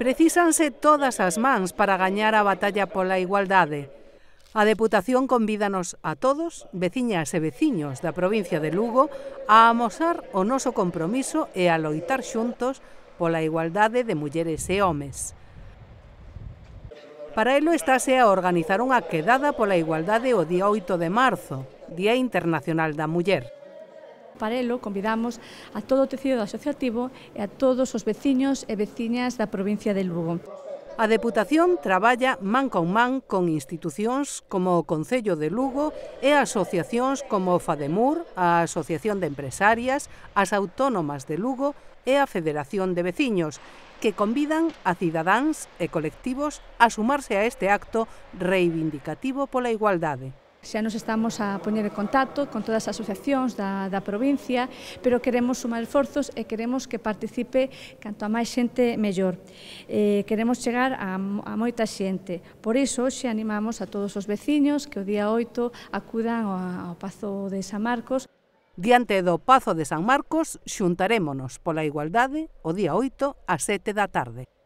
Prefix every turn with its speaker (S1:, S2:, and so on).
S1: Precísanse todas as mans para gañar a batalla pola igualdade. A Deputación convídanos a todos, veciñas e veciños da provincia de Lugo, a amosar o noso compromiso e a loitar xuntos pola igualdade de mulleres e homes. Para elo estáse a organizar unha quedada pola igualdade o día 8 de marzo, Día Internacional da Muller.
S2: Parelo, convidamos a todo o tecido asociativo e a todos os veciños e veciñas da provincia de Lugo.
S1: A Deputación traballa man con man con institucións como o Concello de Lugo e asociacións como o FADEMUR, a Asociación de Empresarias, as Autónomas de Lugo e a Federación de Veciños, que convidan a cidadáns e colectivos a sumarse a este acto reivindicativo pola igualdade.
S2: Xa nos estamos a poñer en contacto con todas as asociacións da, da provincia, pero queremos sumar esforzos e queremos que participe canto a máis xente mellor. Eh, queremos chegar a, a moita xente. Por iso, xa animamos a todos os veciños que o día 8 acudan ao, ao Pazo de San Marcos.
S1: Diante do Pazo de San Marcos, xuntarémonos pola igualdade o día 8 a 7 da tarde.